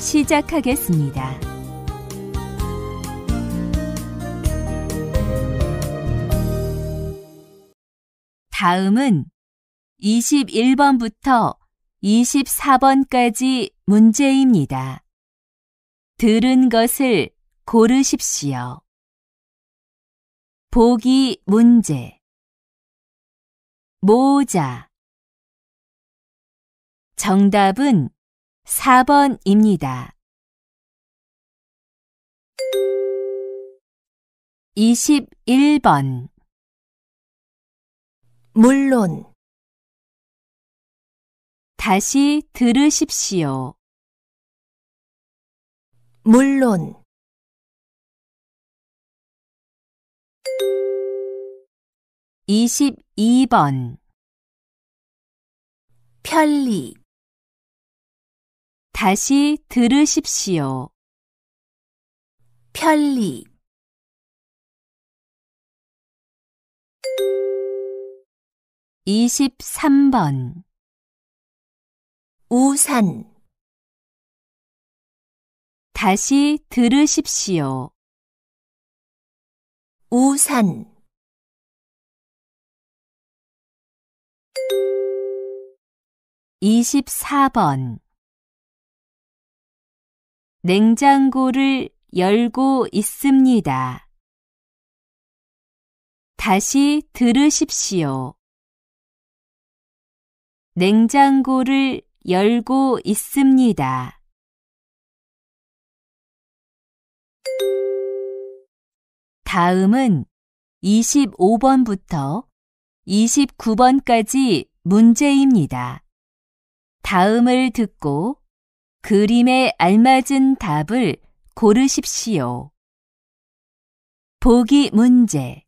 시작하겠습니다. 다음은 21번부터 24번까지 문제입니다. 들은 것을 고르십시오. 보기 문제 모자 정답은 4번입니다. 21번 물론 다시 들으십시오. 물론 22번 편리 다시 들으십시오. 편리 2 3번 우산 다시 들으십시오. 우산 2 4번 냉장고를 열고 있습니다. 다시 들으십시오. 냉장고를 열고 있습니다. 다음은 25번부터 29번까지 문제입니다. 다음을 듣고 그림에 알맞은 답을 고르십시오. 보기 문제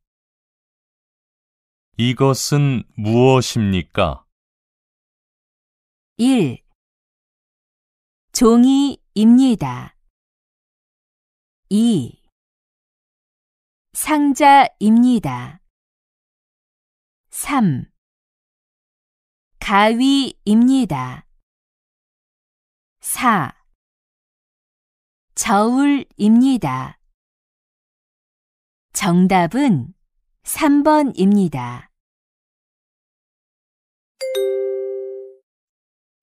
이것은 무엇입니까? 1. 종이입니다. 2. 상자입니다. 3. 가위입니다. 4. 저울입니다. 정답은 3번입니다.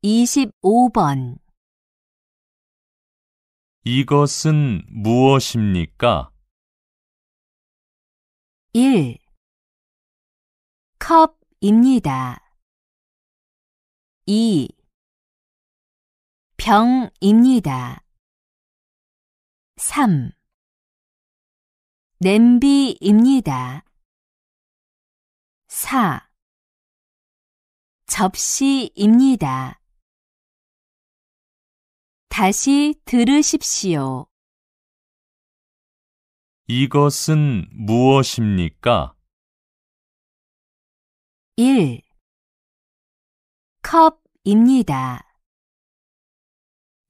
25번 이것은 무엇입니까? 1. 컵입니다. 2. 병입니다. 3. 냄비입니다. 4. 접시입니다. 다시 들으십시오. 이것은 무엇입니까? 1. 컵입니다.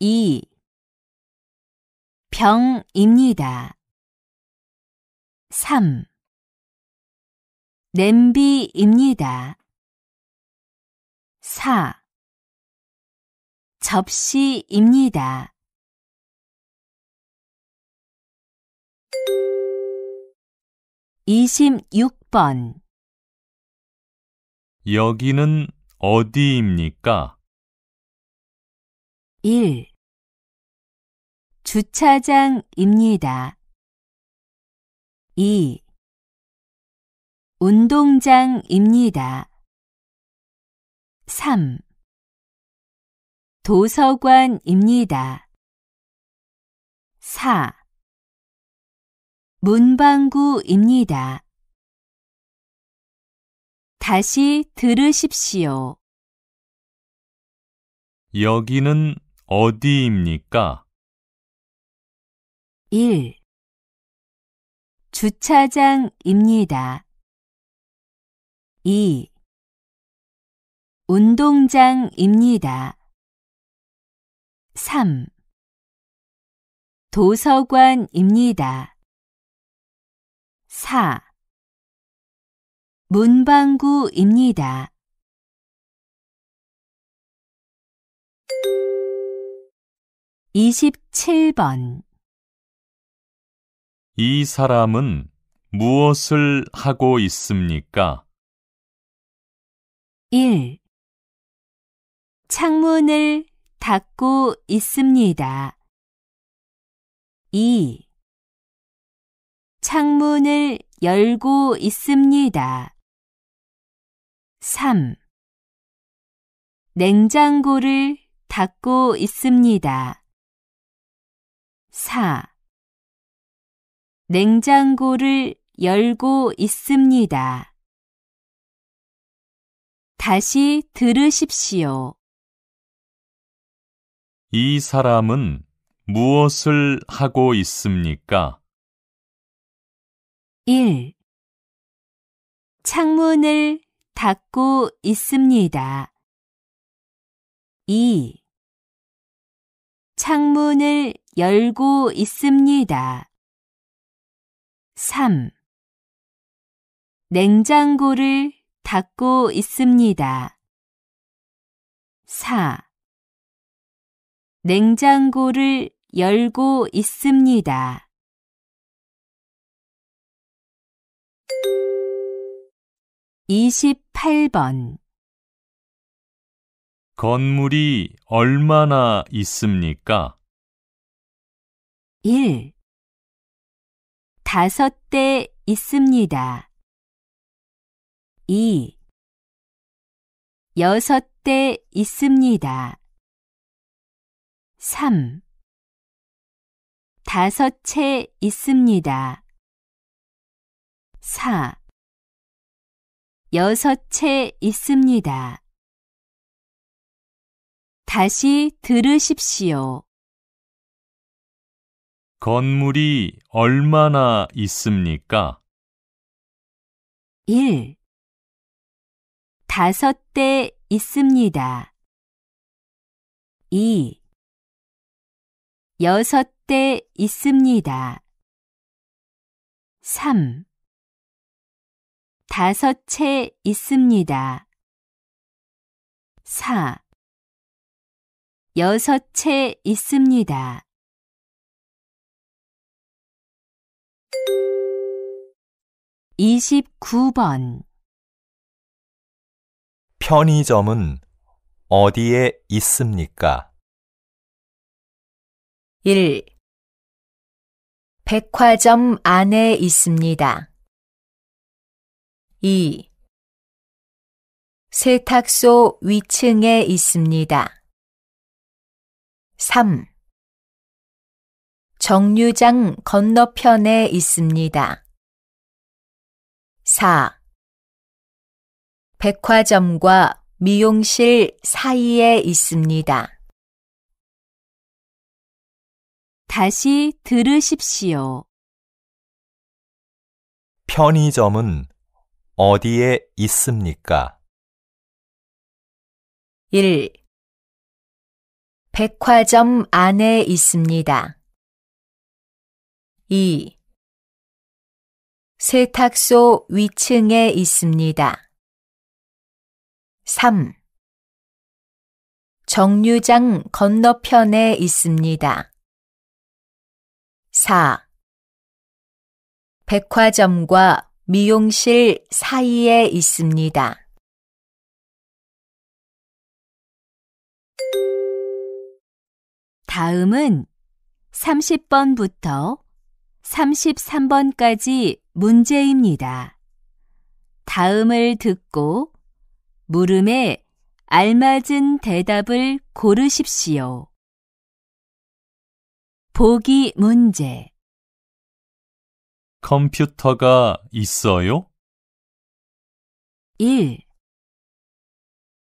2. 병입니다. 3. 냄비입니다. 4. 접시입니다. 26번 여기는 어디입니까? 1. 주차장입니다. 2. 운동장입니다. 3. 도서관입니다. 4. 문방구입니다. 다시 들으십시오. 여기는 어디입니까? 1. 주차장입니다. 2. 운동장입니다. 3. 도서관입니다. 4. 문방구입니다. 27번 이 사람은 무엇을 하고 있습니까? 1. 창문을 닫고 있습니다. 2. 창문을 열고 있습니다. 3. 냉장고를 닫고 있습니다. 4. 냉장고를 열고 있습니다. 다시 들으십시오. 이 사람은 무엇을 하고 있습니까? 1. 창문을 닫고 있습니다. 2. 창문을 열고 있습니다. 3. 냉장고를 닫고 있습니다. 4. 냉장고를 열고 있습니다. 28번 건물이 얼마나 있습니까? 1. 다섯 대 있습니다. 2. 여섯 대 있습니다. 3. 다섯 채 있습니다. 4. 여섯 채 있습니다. 다시 들으십시오. 건물이 얼마나 있습니까? 1. 다섯 대 있습니다. 2. 여섯 대 있습니다. 3. 다섯 채 있습니다. 4. 여섯 채 있습니다. 2 9번 편의점은 어디에 있습니까? 1. 백화점 안에 있습니다. 2. 세탁소 위층에 있습니다. 3. 정류장 건너편에 있습니다. 4. 백화점과 미용실 사이에 있습니다. 다시 들으십시오. 편의점은 어디에 있습니까? 1. 백화점 안에 있습니다. 2. 세탁소 위층에 있습니다. 3. 정류장 건너편에 있습니다. 4. 백화점과 미용실 사이에 있습니다. 다음은 30번부터 33번까지 문제입니다. 다음을 듣고 물음에 알맞은 대답을 고르십시오. 보기 문제 컴퓨터가 있어요? 1.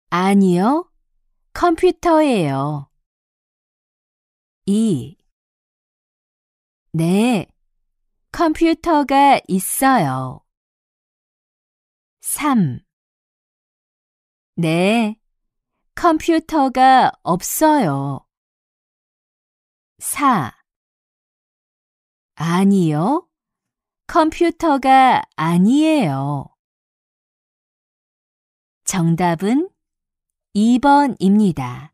아니요, 컴퓨터예요. 2. 네, 컴퓨터가 있어요. 3. 네, 컴퓨터가 없어요. 4. 아니요, 컴퓨터가 아니에요. 정답은 2번입니다.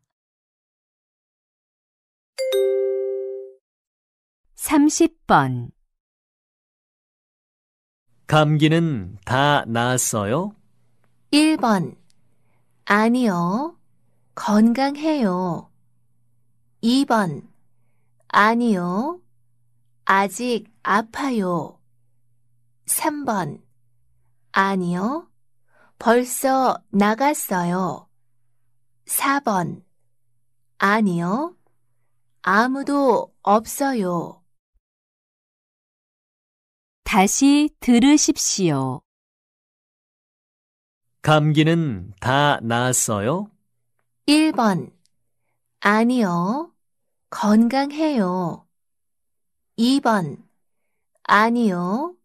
30번 감기는 다 나았어요? 1번 아니요. 건강해요. 2번 아니요. 아직 아파요. 3번 아니요. 벌써 나갔어요. 4번 아니요. 아무도 없어요. 다시 들으십시오. 감기는 다 나았어요? 1번. 아니요. 건강해요. 2번. 아니요.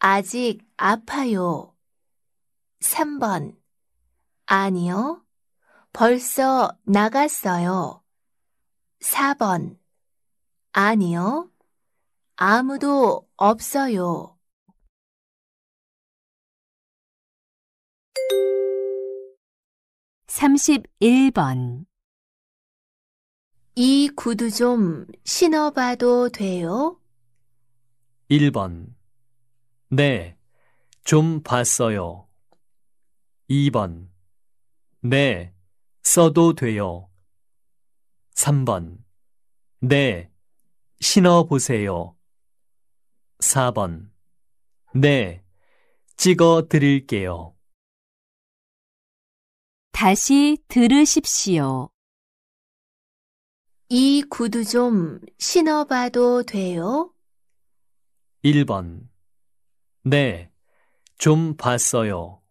아직 아파요. 3번. 아니요. 벌써 나갔어요. 4번. 아니요. 아무도 없어요. 31번. 이 구두 좀 신어봐도 돼요? 1번. 네. 좀 봤어요. 2번. 네. 써도 돼요. 3번. 네. 신어 보세요. 4번. 네. 찍어 드릴게요. 다시 들으십시오. 이 구두 좀 신어봐도 돼요? 1번. 네. 좀 봤어요.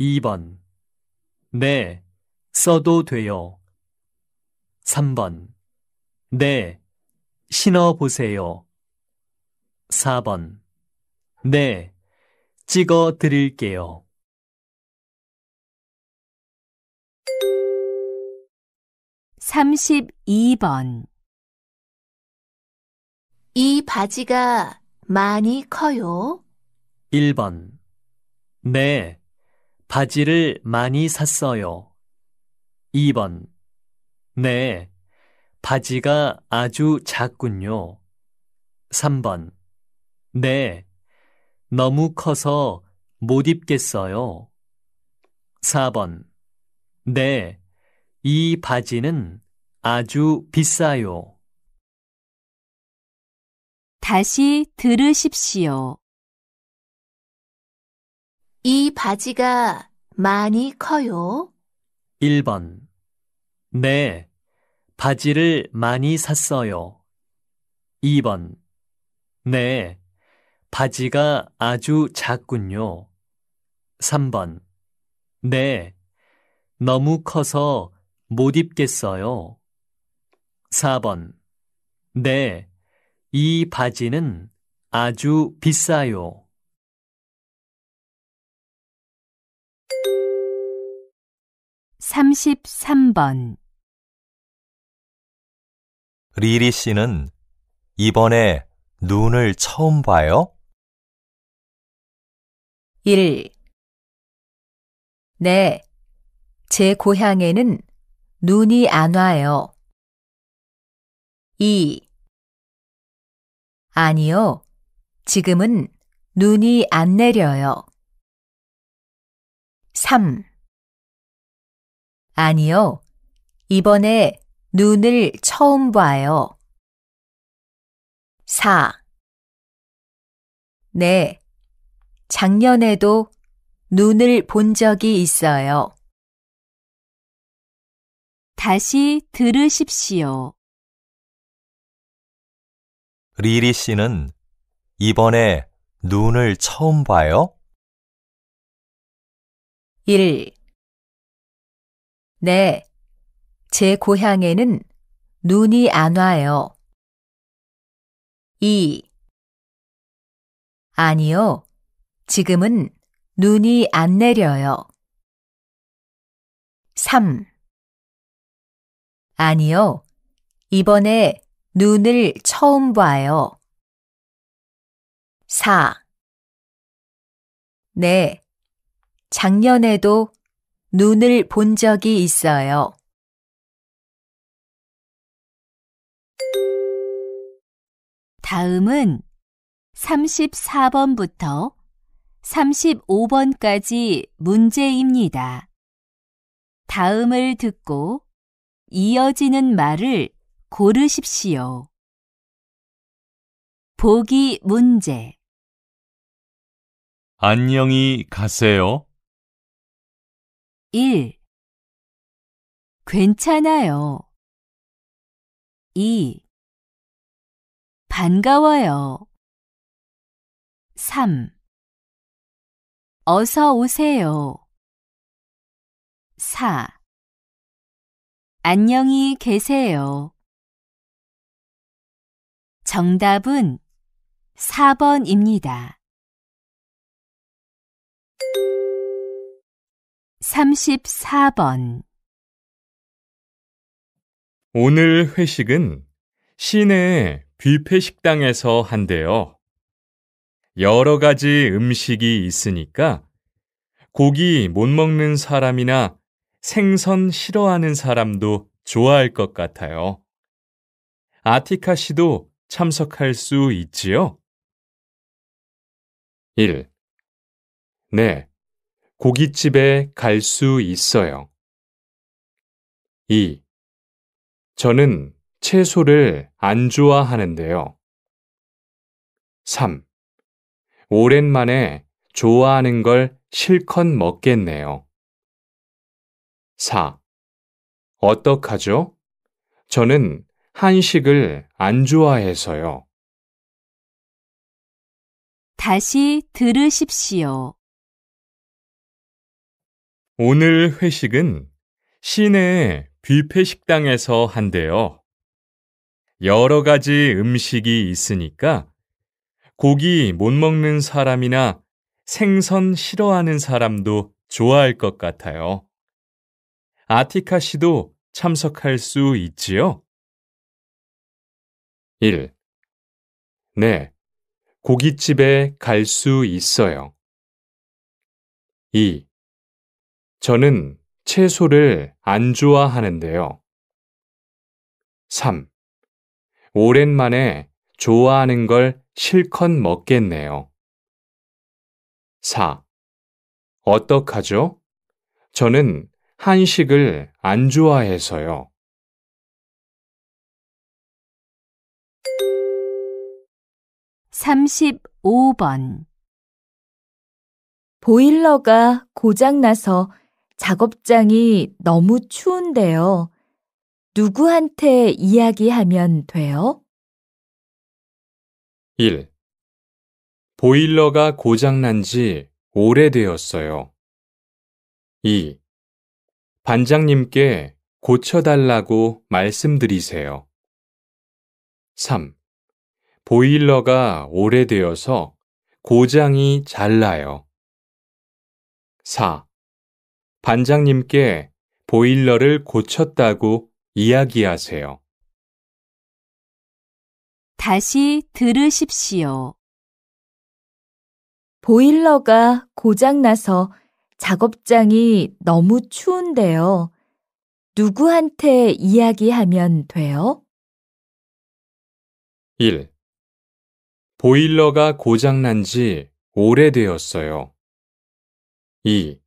2번. 네. 써도 돼요. 3번. 네. 신어보세요. 4번. 네. 찍어 드릴게요. 32번. 이 바지가 많이 커요? 1번. 네. 바지를 많이 샀어요. 2번. 네, 바지가 아주 작군요. 3번. 네, 너무 커서 못 입겠어요. 4번. 네, 이 바지는 아주 비싸요. 다시 들으십시오. 이 바지가 많이 커요. 1번. 네, 바지를 많이 샀어요. 2번. 네. 바지가 아주 작군요. 3번. 네. 너무 커서 못 입겠어요. 4번. 네. 이 바지는 아주 비싸요. 삼십번 리리 씨는 이번에 눈을 처음 봐요? 1. 네, 제 고향에는 눈이 안 와요. 2. 아니요, 지금은 눈이 안 내려요. 3. 아니요, 이번에 눈을 처음 봐요. 4. 네. 작년에도 눈을 본 적이 있어요. 다시 들으십시오. 리리 씨는 이번에 눈을 처음 봐요? 1. 네. 제 고향에는 눈이 안 와요. 2. 아니요. 지금은 눈이 안 내려요. 3. 아니요. 이번에 눈을 처음 봐요. 4. 네. 작년에도 눈을 본 적이 있어요. 다음은 34번부터 35번까지 문제입니다. 다음을 듣고 이어지는 말을 고르십시오. 보기 문제 안녕히 가세요. 1. 괜찮아요. 2. 반가워요. 3. 어서 오세요. 4. 안녕히 계세요. 정답은 4번입니다. 34번 오늘 회식은 시내에 뷔페 식당에서 한대요. 여러 가지 음식이 있으니까 고기 못 먹는 사람이나 생선 싫어하는 사람도 좋아할 것 같아요. 아티카 씨도 참석할 수 있지요? 1. 네, 고깃집에 갈 수 있어요. 2. 저는 채소를 안 좋아하는데요. 3. 오랜만에 좋아하는 걸 실컷 먹겠네요. 4. 어떡하죠? 저는 한식을 안 좋아해서요. 다시 들으십시오. 오늘 회식은 시내 뷔페 식당에서 한대요. 여러 가지 음식이 있으니까 고기 못 먹는 사람이나 생선 싫어하는 사람도 좋아할 것 같아요. 아티카 씨도 참석할 수 있지요? 1. 네, 고깃집에 갈 수 있어요. 2. 저는 채소를 안 좋아하는데요. 3. 오랜만에 좋아하는 걸 실컷 먹겠네요. 4. 어떡하죠? 저는 한식을 안 좋아해서요. 삼십번 보일러가 고장나서 작업장이 너무 추운데요. 누구한테 이야기하면 돼요? 1. 보일러가 고장난 지 오래되었어요. 2. 반장님께 고쳐달라고 말씀드리세요. 3. 보일러가 오래되어서 고장이 잘 나요. 4. 반장님께 보일러를 고쳤다고 이야기하세요. 다시 들으십시오. 보일러가 고장나서 작업장이 너무 추운데요. 누구한테 이야기하면 돼요? 1. 보일러가 고장난 지 오래되었어요. 2.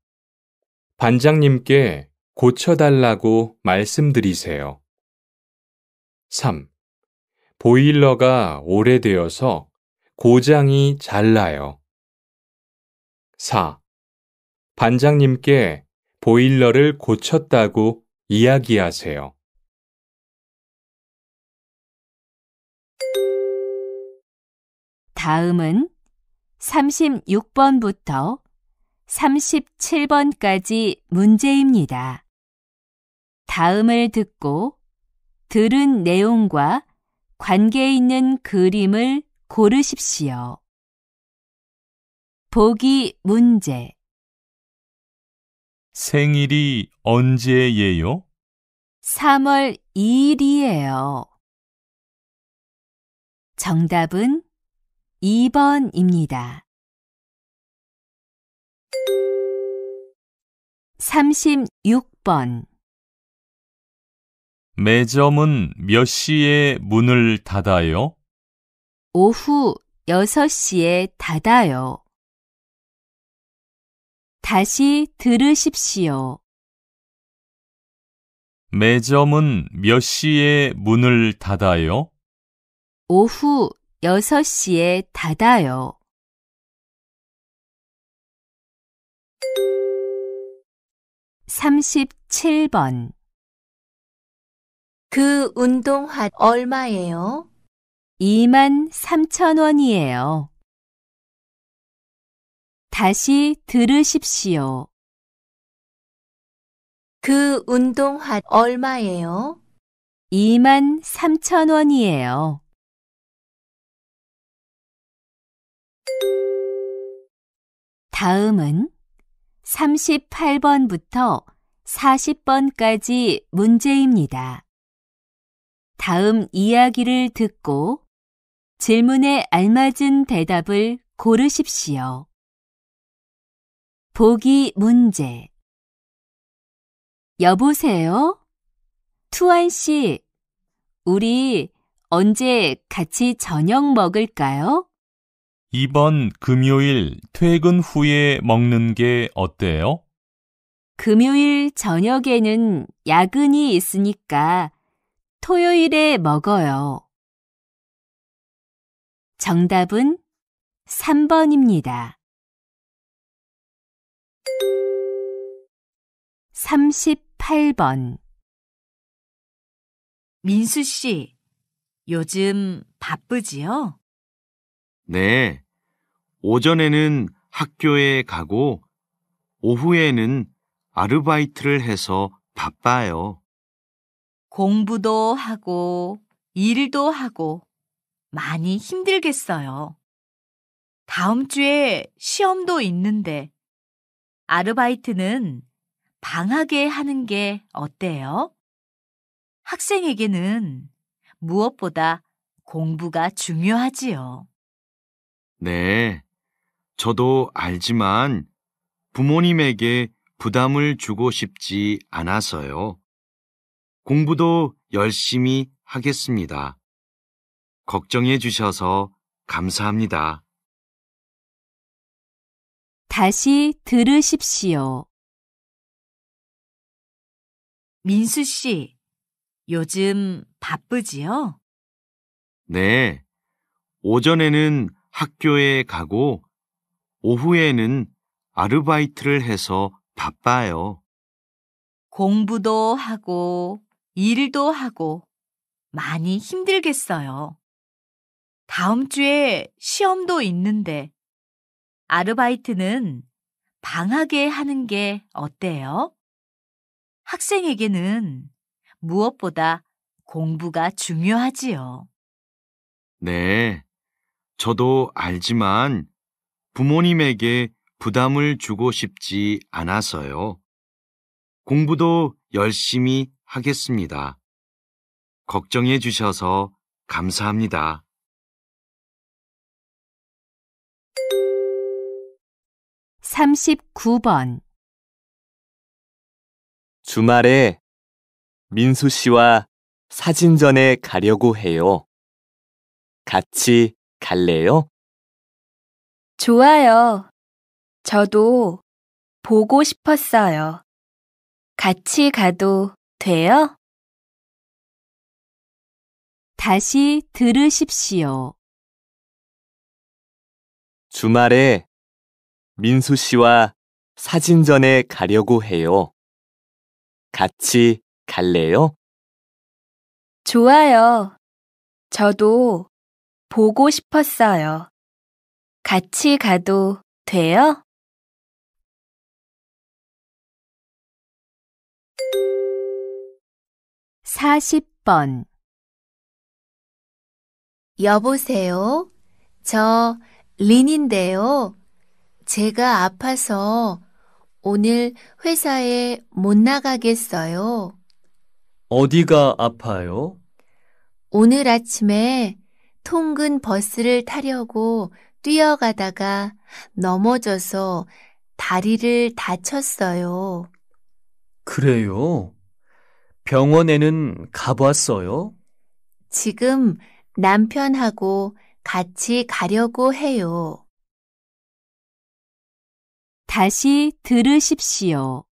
반장님께 고쳐달라고 말씀드리세요. 3. 보일러가 오래되어서 고장이 잘 나요. 4. 반장님께 보일러를 고쳤다고 이야기하세요. 다음은 36번부터 37번까지 문제입니다. 다음을 듣고 들은 내용과 관계 있는 그림을 고르십시오. 보기 문제 생일이 언제예요? 3월 2일이에요. 정답은 2번입니다. 36번 매점은 몇 시에 문을 닫아요? 오후 6시에 닫아요. 다시 들으십시오. 매점은 몇 시에 문을 닫아요? 오후 6시에 닫아요. 삼십번 그 운동화 얼마예요? 2만 3천 원이에요. 다시 들으십시오. 그 운동화 얼마예요? 2만 3천 원이에요. 다음은 38번부터 40번까지 문제입니다. 다음 이야기를 듣고 질문에 알맞은 대답을 고르십시오. 보기 문제 여보세요? 투안 씨, 우리 언제 같이 저녁 먹을까요? 이번 금요일 퇴근 후에 먹는 게 어때요? 금요일 저녁에는 야근이 있으니까 토요일에 먹어요. 정답은 3번입니다. 38번 민수 씨, 요즘 바쁘지요? 네. 오전에는 학교에 가고 오후에는 아르바이트를 해서 바빠요. 공부도 하고 일도 하고 많이 힘들겠어요. 다음 주에 시험도 있는데 아르바이트는 방학에 하는 게 어때요? 학생에게는 무엇보다 공부가 중요하지요. 네, 저도 알지만 부모님에게 부담을 주고 싶지 않아서요. 공부도 열심히 하겠습니다. 걱정해 주셔서 감사합니다. 다시 들으십시오. 민수 씨, 요즘 바쁘지요? 네. 오전에는 학교에 가고 오후에는 아르바이트를 해서 바빠요. 공부도 하고 일도 하고 많이 힘들겠어요. 다음 주에 시험도 있는데 아르바이트는 방학에 하는 게 어때요? 학생에게는 무엇보다 공부가 중요하지요. 네, 저도 알지만 부모님에게 부담을 주고 싶지 않아서요. 공부도 열심히 하겠습니다. 걱정해 주셔서 감사합니다. 삼십번 주말에 민수 씨와 사진전에 가려고 해요. 같이 갈래요? 좋아요. 저도 보고 싶었어요. 같이 가도 돼요? 다시 들으십시오. 주말에 민수 씨와 사진전에 가려고 해요. 같이 갈래요? 좋아요. 저도 보고 싶었어요. 같이 가도 돼요? 40번 여보세요? 저 린인데요. 제가 아파서 오늘 회사에 못 나가겠어요. 어디가 아파요? 오늘 아침에 통근 버스를 타려고 뛰어가다가 넘어져서 다리를 다쳤어요. 그래요? 병원에는 가봤어요? 지금 남편하고 같이 가려고 해요. 다시 들으십시오.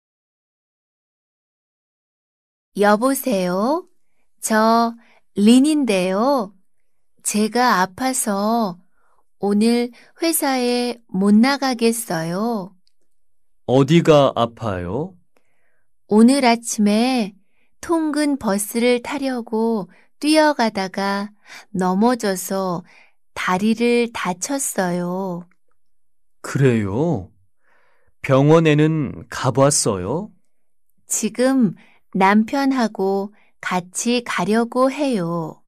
여보세요? 저 린인데요. 제가 아파서 오늘 회사에 못 나가겠어요. 어디가 아파요? 오늘 아침에 통근 버스를 타려고 뛰어가다가 넘어져서 다리를 다쳤어요. 그래요? 병원에는 가봤어요? 지금 남편하고 같이 가려고 해요.